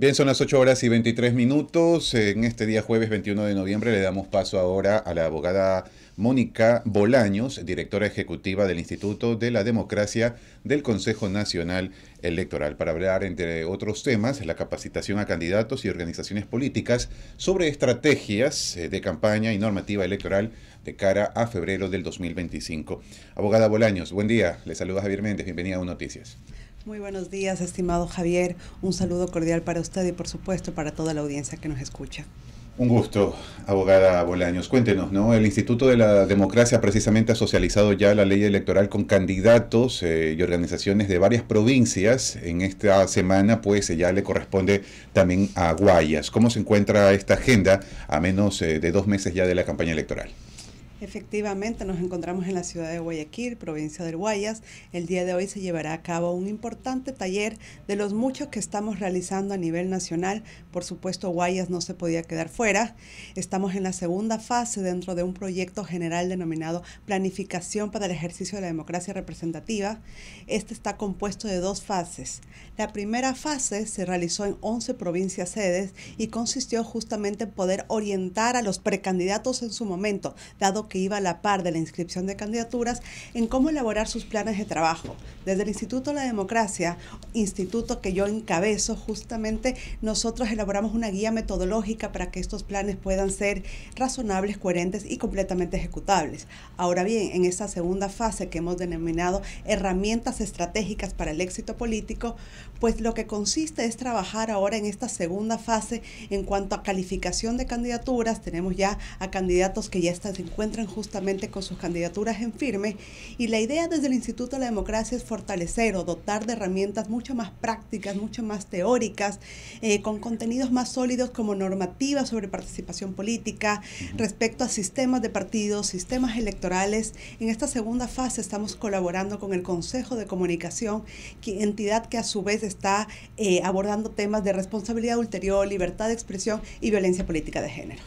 Bien, son las 8 horas y 23 minutos. En este día jueves 21 de noviembre le damos paso ahora a la abogada Mónica Bolaños, directora ejecutiva del Instituto de la Democracia del Consejo Nacional Electoral, para hablar, entre otros temas, la capacitación a candidatos y organizaciones políticas sobre estrategias eh, de campaña y normativa electoral de cara a febrero del 2025. Abogada Bolaños, buen día. Le saluda Javier Méndez. Bienvenida a Noticias. Muy buenos días, estimado Javier. Un saludo cordial para usted y, por supuesto, para toda la audiencia que nos escucha. Un gusto, abogada Bolaños. Cuéntenos, ¿no? El Instituto de la Democracia precisamente ha socializado ya la ley electoral con candidatos eh, y organizaciones de varias provincias. En esta semana, pues eh, ya le corresponde también a Guayas. ¿Cómo se encuentra esta agenda a menos eh, de dos meses ya de la campaña electoral? Efectivamente, nos encontramos en la ciudad de Guayaquil, provincia del Guayas. El día de hoy se llevará a cabo un importante taller de los muchos que estamos realizando a nivel nacional. Por supuesto, Guayas no se podía quedar fuera. Estamos en la segunda fase dentro de un proyecto general denominado Planificación para el Ejercicio de la Democracia Representativa. Este está compuesto de dos fases. La primera fase se realizó en 11 provincias sedes y consistió justamente en poder orientar a los precandidatos en su momento, dado que iba a la par de la inscripción de candidaturas en cómo elaborar sus planes de trabajo. Desde el Instituto de la Democracia, instituto que yo encabezo, justamente nosotros elaboramos una guía metodológica para que estos planes puedan ser razonables, coherentes y completamente ejecutables. Ahora bien, en esta segunda fase que hemos denominado herramientas estratégicas para el éxito político, pues lo que consiste es trabajar ahora en esta segunda fase en cuanto a calificación de candidaturas. Tenemos ya a candidatos que ya se encuentran justamente con sus candidaturas en firme y la idea desde el Instituto de la Democracia es fortalecer o dotar de herramientas mucho más prácticas, mucho más teóricas, eh, con contenidos más sólidos como normativas sobre participación política, respecto a sistemas de partidos, sistemas electorales. En esta segunda fase estamos colaborando con el Consejo de Comunicación, entidad que a su vez está eh, abordando temas de responsabilidad ulterior, libertad de expresión y violencia política de género.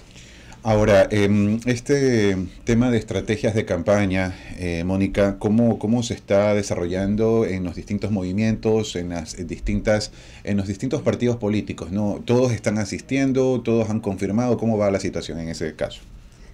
Ahora, em, este tema de estrategias de campaña, eh, Mónica, ¿cómo, ¿cómo se está desarrollando en los distintos movimientos, en las distintas, en los distintos partidos políticos? ¿no? ¿Todos están asistiendo? ¿Todos han confirmado? ¿Cómo va la situación en ese caso?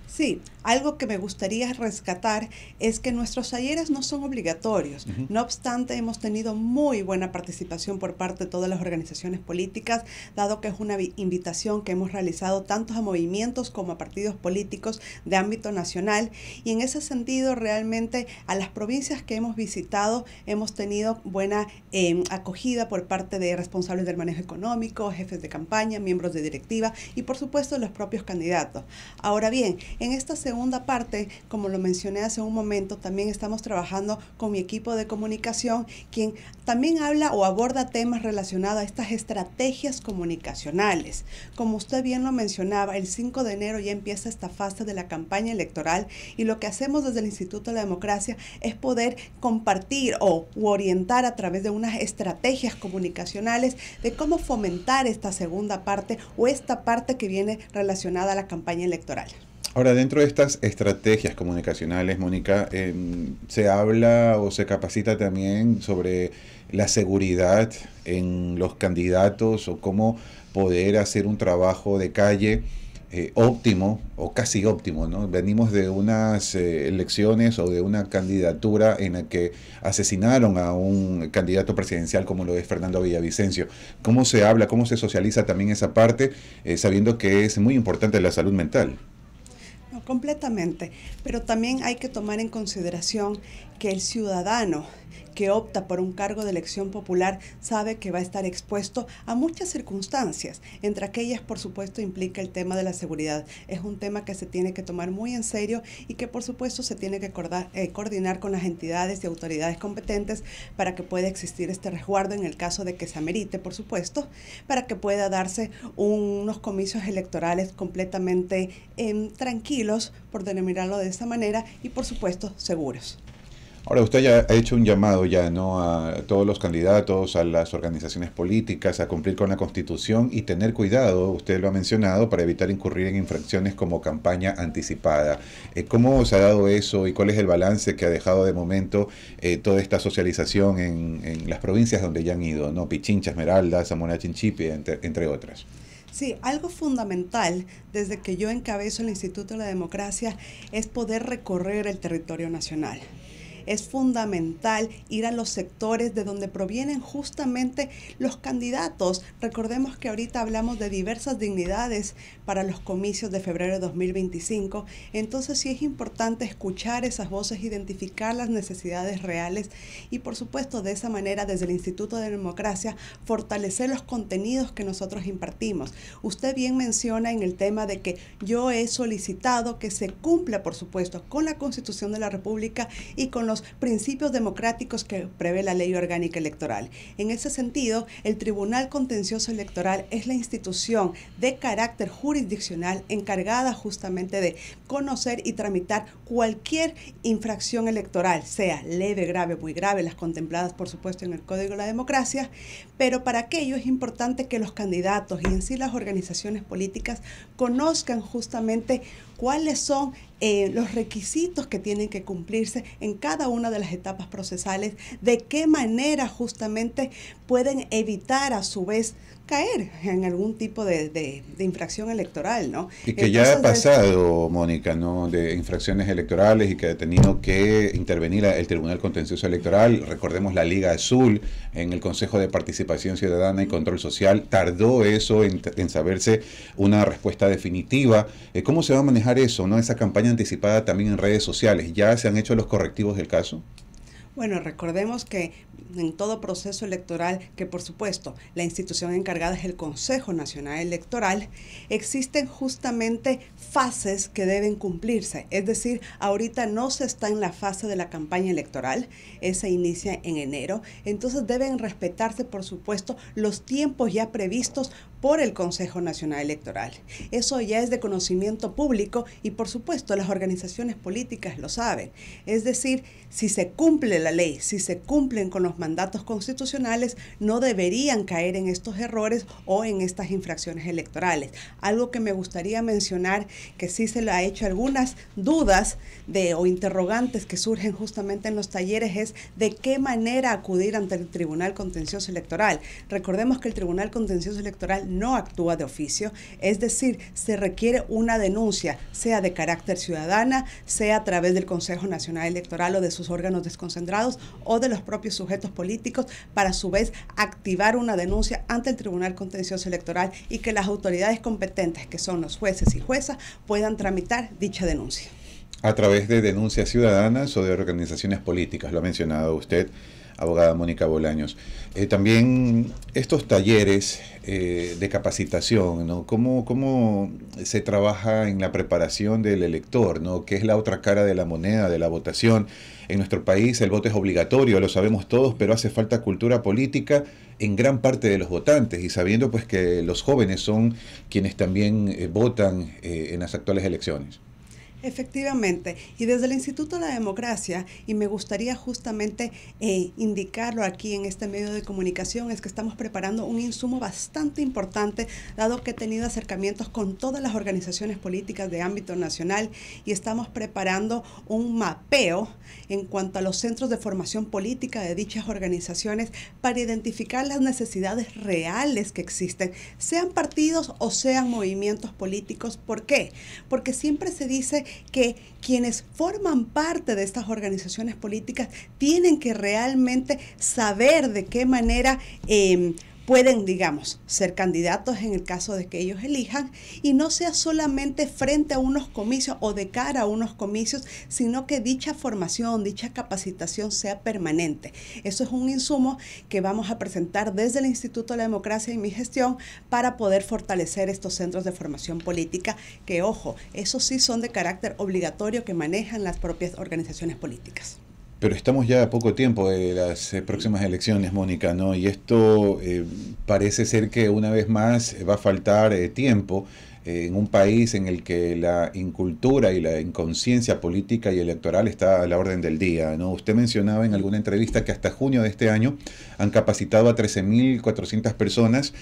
Sí, algo que me gustaría rescatar es que nuestros talleres no son obligatorios. No obstante, hemos tenido muy buena participación por parte de todas las organizaciones políticas, dado que es una invitación que hemos realizado tanto a movimientos como a partidos políticos de ámbito nacional. Y en ese sentido, realmente a las provincias que hemos visitado hemos tenido buena em, acogida por parte de responsables del manejo económico, jefes de campaña, miembros de directiva y por supuesto los propios candidatos. Ahora bien, en esta segunda parte, como lo mencioné hace un momento, también estamos trabajando con mi equipo de comunicación, quien también habla o aborda temas relacionados a estas estrategias comunicacionales. Como usted bien lo mencionaba, el 5 de enero ya empieza esta fase de la campaña electoral y lo que hacemos desde el Instituto de la Democracia es poder compartir o orientar a través de unas estrategias comunicacionales de cómo fomentar esta segunda parte o esta parte que viene relacionada a la campaña electoral. Ahora, dentro de estas estrategias comunicacionales, Mónica, em, se habla o se capacita también sobre la seguridad en los candidatos o cómo poder hacer un trabajo de calle eh, óptimo o casi óptimo. ¿no? Venimos de unas eh, elecciones o de una candidatura en la que asesinaron a un candidato presidencial como lo es Fernando Villavicencio. ¿Cómo se habla, cómo se socializa también esa parte, eh, sabiendo que es muy importante la salud mental? completamente, pero también hay que tomar en consideración que el ciudadano que opta por un cargo de elección popular sabe que va a estar expuesto a muchas circunstancias. Entre aquellas, por supuesto, implica el tema de la seguridad. Es un tema que se tiene que tomar muy en serio y que, por supuesto, se tiene que eh, coordinar con las entidades y autoridades competentes para que pueda existir este resguardo en el caso de que se amerite, por supuesto, para que pueda darse unos comicios electorales completamente em, tranquilos, por denominarlo de esta manera, y, por supuesto, seguros. Ahora, usted ya ha hecho un llamado ya, ¿no? A todos los candidatos, a las organizaciones políticas, a cumplir con la Constitución y tener cuidado, usted lo ha mencionado, para evitar incurrir en infracciones como campaña anticipada. Eh, ¿Cómo se ha dado eso y cuál es el balance que ha dejado de momento eh, toda esta socialización en, las provincias donde ya han ido, ¿no? Pichincha, Esmeralda, Zamora Chinchipe, entre, entre otras. Sí, algo fundamental desde que yo encabezo el Instituto de la Democracia es poder recorrer el territorio nacional es fundamental ir a los sectores de donde provienen justamente los candidatos. Recordemos que ahorita hablamos de diversas dignidades para los comicios de febrero de 2025, entonces sí es importante escuchar esas voces, identificar las necesidades reales y por supuesto de esa manera desde el Instituto de Democracia fortalecer los contenidos que nosotros impartimos. Usted bien menciona en el tema de que yo he solicitado que se cumpla, por supuesto, con la Constitución de la República y con los principios democráticos que prevé la ley orgánica electoral. En ese sentido, el Tribunal Contencioso Electoral es la institución de carácter jurisdiccional encargada justamente de conocer y tramitar cualquier infracción electoral, sea leve, grave, muy grave, las contempladas por supuesto en el Código de la Democracia, pero para aquello es importante que los candidatos y en sí las organizaciones políticas conozcan justamente cuáles son eh, los requisitos que tienen que cumplirse en cada una de las etapas procesales, de qué manera justamente pueden evitar a su vez caer en algún tipo de, infracción electoral, ¿no? Y que ya ha pasado, Mónica, ¿no? De infracciones electorales y que ha tenido que intervenir el Tribunal Contencioso Electoral. Recordemos la Liga Azul en el Consejo de Participación Ciudadana y Control Social. Tardó eso en saberse una respuesta definitiva. Eh, ¿Cómo se va a manejar? eso, ¿no? Esa campaña anticipada también en redes sociales. ¿Ya se han hecho los correctivos del caso? Bueno, recordemos que en todo proceso electoral, que por supuesto la institución encargada es el Consejo Nacional Electoral, existen justamente fases que deben cumplirse. Es decir, ahorita no se está en la fase de la campaña electoral, esa inicia en enero. Entonces deben respetarse, por supuesto, los tiempos ya previstos por el Consejo Nacional Electoral. Eso ya es de conocimiento público y por supuesto las organizaciones políticas lo saben. Es decir, si se cumple la ley, si se cumplen con los mandatos constitucionales, no deberían caer en estos errores o en estas infracciones electorales. Algo que me gustaría mencionar que sí se le ha hecho algunas dudas de o interrogantes que surgen justamente en los talleres es de qué manera acudir ante el Tribunal Contencioso Electoral. Recordemos que el Tribunal Contencioso Electoral no actúa de oficio, es decir, se requiere una denuncia, sea de carácter ciudadana, sea a través del Consejo Nacional Electoral o de sus órganos desconcentrados o de los propios sujetos políticos, para a su vez activar una denuncia ante el Tribunal Contencioso Electoral y que las autoridades competentes, que son los jueces y juezas, puedan tramitar dicha denuncia. A través de denuncias ciudadanas o de organizaciones políticas, lo ha mencionado usted abogada Mónica Bolaños. Eh, también estos talleres eh, de capacitación, ¿no? ¿Cómo, ¿Cómo, se trabaja en la preparación del elector, ¿no? que es la otra cara de la moneda de la votación? En nuestro país el voto es obligatorio, lo sabemos todos, pero hace falta cultura política en gran parte de los votantes y sabiendo pues que los jóvenes son quienes también eh, votan en las actuales elecciones. Efectivamente, y desde el Instituto de la Democracia, y me gustaría justamente eh, indicarlo aquí en este medio de comunicación, es que estamos preparando un insumo bastante importante, dado que he tenido acercamientos con todas las organizaciones políticas de ámbito nacional y estamos preparando un mapeo en cuanto a los centros de formación política de dichas organizaciones para identificar las necesidades reales que existen, sean partidos o sean movimientos políticos. ¿Por qué? Porque siempre se dice que quienes forman parte de estas organizaciones políticas tienen que realmente saber de qué manera em, pueden, digamos, ser candidatos en el caso de que ellos elijan y no sea solamente frente a unos comicios o de cara a unos comicios, sino que dicha formación, dicha capacitación sea permanente. Eso es un insumo que vamos a presentar desde el Instituto de la Democracia y mi gestión para poder fortalecer estos centros de formación política que, ojo, esos sí son de carácter obligatorio que manejan las propias organizaciones políticas. Pero estamos ya a poco tiempo de las eh, próximas elecciones, Mónica, ¿no? Y esto eh, parece ser que una vez más va a faltar eh, tiempo en un país en el que la incultura y la inconsciencia política y electoral está a la orden del día, ¿no? Usted mencionaba en alguna entrevista que hasta junio de este año han capacitado a 13.400 personas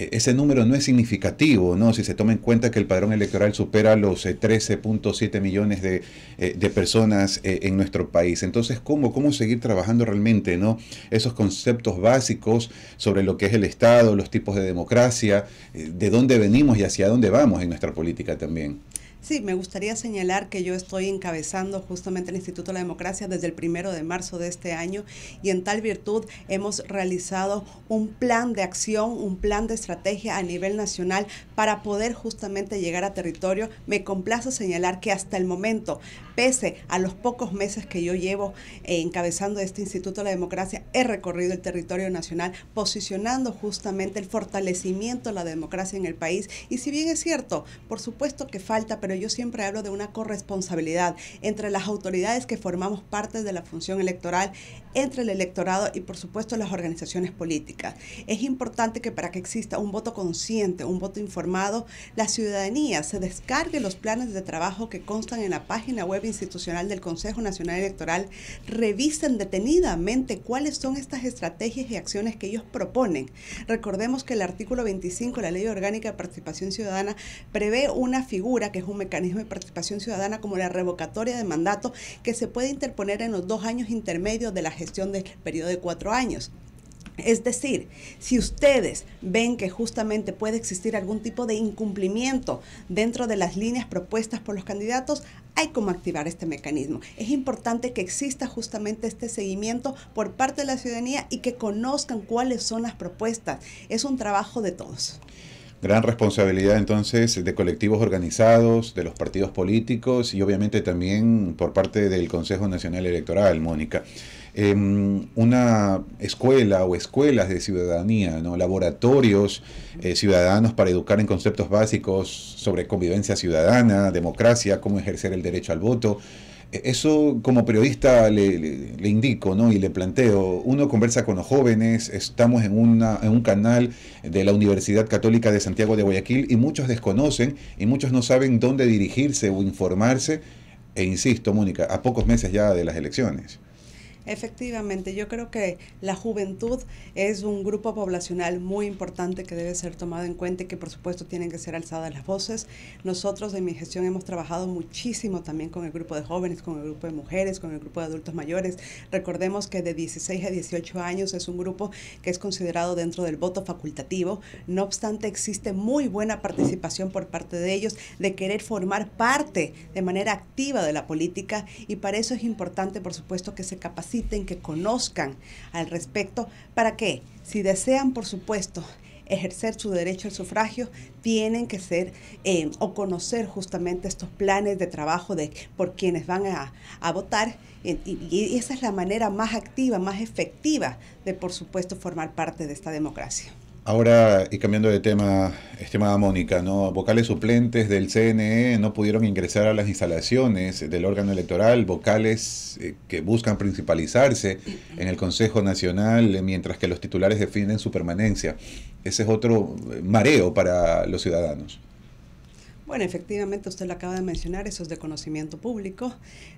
e-, ese número no es significativo, ¿no? Si se toma en cuenta que el padrón electoral supera los 13.7 eh, millones de, eh, de personas eh, en nuestro país. Entonces, ¿cómo, ¿cómo seguir trabajando realmente, ¿no? Esos conceptos básicos sobre lo que es el Estado, los tipos de democracia, de dónde venimos y hacia dónde vamos en nuestra política también. Sí, me gustaría señalar que yo estoy encabezando justamente el Instituto de la Democracia desde el primero de marzo de este año y en tal virtud hemos realizado un plan de acción, un plan de estrategia a nivel nacional para poder justamente llegar a territorio. Me complace señalar que hasta el momento pese a los pocos meses que yo llevo eh, encabezando este Instituto de la Democracia, he recorrido el territorio nacional posicionando justamente el fortalecimiento de la democracia en el país. Y si bien es cierto, por supuesto que falta, pero yo siempre hablo de una corresponsabilidad entre las autoridades que formamos parte de la función electoral, entre el electorado y por supuesto las organizaciones políticas. Es importante que para que exista un voto consciente, un voto informado, la ciudadanía se descargue los planes de trabajo que constan en la página web Institucional del Consejo Nacional Electoral revisen detenidamente cuáles son estas estrategias y acciones que ellos proponen. Recordemos que el artículo 25 de la Ley Orgánica de Participación Ciudadana prevé una figura que es un mecanismo de participación ciudadana como la revocatoria de mandato que se puede interponer en los dos años intermedios de la gestión del periodo de cuatro años. Es decir, si ustedes ven que justamente puede existir algún tipo de incumplimiento dentro de las líneas propuestas por los candidatos, hay como activar este mecanismo. Es importante que exista justamente este seguimiento por parte de la ciudadanía y que conozcan cuáles son las propuestas. Es un trabajo de todos. Gran responsabilidad entonces de colectivos organizados, de los partidos políticos y obviamente también por parte del Consejo Nacional Electoral, Mónica. Em, una escuela o escuelas de ciudadanía, ¿no? laboratorios eh, ciudadanos para educar en conceptos básicos sobre convivencia ciudadana, democracia, cómo ejercer el derecho al voto. E, eso como periodista le, indico y le planteo. Uno conversa con los jóvenes, estamos en un canal de la Universidad Católica de Santiago de Guayaquil y muchos desconocen y muchos no saben dónde dirigirse o informarse. E insisto, Mónica, a pocos meses ya de las elecciones. Efectivamente, yo creo que la juventud es un grupo poblacional muy importante que debe ser tomado en cuenta y que por supuesto tienen que ser alzadas las voces. Nosotros en mi gestión hemos trabajado muchísimo también con el grupo de jóvenes, con el grupo de mujeres, con el grupo de adultos mayores. Recordemos que de 16 a 18 años es un grupo que es considerado dentro del voto facultativo. No obstante, existe muy buena participación por parte de ellos de querer formar parte de manera activa de la política y para eso es importante, por supuesto, que se capaciten que conozcan al respecto, para que, si desean, por supuesto, ejercer su derecho al sufragio, tienen que ser eh, o conocer justamente estos planes de trabajo de por quienes van a, votar. y, esa es la manera más activa, más efectiva de, por supuesto, formar parte de esta democracia. Ahora, y cambiando de tema, estimada Mónica, ¿no? vocales suplentes del CNE no pudieron ingresar a las instalaciones del órgano electoral, vocales eh, que buscan principalizarse en el Consejo Nacional eh, mientras que los titulares defienden su permanencia. Ese es otro eh, mareo para los ciudadanos. Bueno, efectivamente, usted lo acaba de mencionar, eso es de conocimiento público.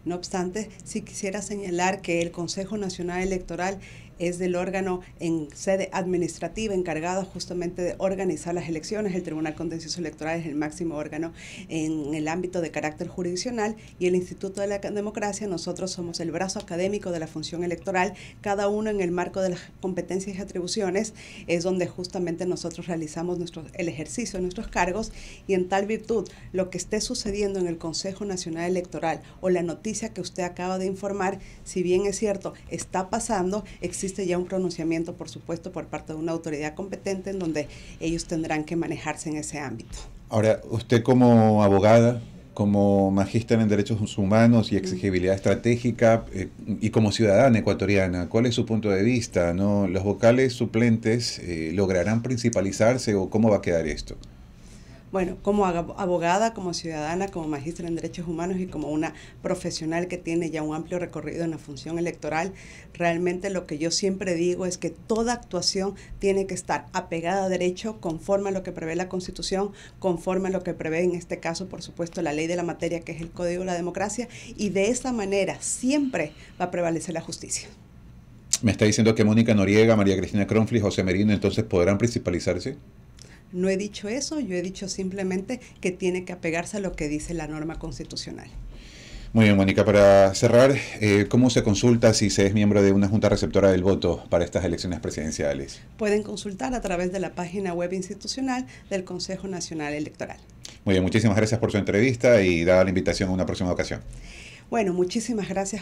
No obstante, sí quisiera señalar que el Consejo Nacional Electoral es del órgano en sede administrativa encargado justamente de organizar las elecciones. El Tribunal Contencioso Electoral es el máximo órgano en el ámbito de carácter jurisdiccional y el Instituto de la Democracia, nosotros somos el brazo académico de la función electoral, cada uno en el marco de las competencias y atribuciones, es donde justamente nosotros realizamos nuestro, el ejercicio de nuestros cargos y en tal virtud lo que esté sucediendo en el Consejo Nacional Electoral o la noticia que usted acaba de informar, si bien es cierto, está pasando, existe existe ya un pronunciamiento, por supuesto, por parte de una autoridad competente en donde ellos tendrán que manejarse en ese ámbito. Ahora, usted como abogada, como magíster en derechos humanos y exigibilidad estratégica eh, y como ciudadana ecuatoriana, ¿cuál es su punto de vista? ¿Los vocales suplentes eh, lograrán principalizarse o cómo va a quedar esto? Bueno, como abogada, como ciudadana, como magistra en derechos humanos y como una profesional que tiene ya un amplio recorrido en la función electoral, realmente lo que yo siempre digo es que toda actuación tiene que estar apegada a derecho, conforme a lo que prevé la Constitución, conforme a lo que prevé en este caso, por supuesto, la ley de la materia, que es el Código de la Democracia, y de esa manera siempre va a prevalecer la justicia me está diciendo que Mónica Noriega, María Cristina Cronfli, José Merino, entonces podrán principalizarse. No he dicho eso, yo he dicho simplemente que tiene que apegarse a lo que dice la norma constitucional. Muy bien, Mónica, para cerrar, eh, ¿cómo se consulta si se es miembro de una junta receptora del voto para estas elecciones presidenciales? Pueden consultar a través de la página web institucional del Consejo Nacional Electoral. Muy bien, muchísimas gracias por su entrevista y da la invitación a una próxima ocasión. Bueno, muchísimas gracias.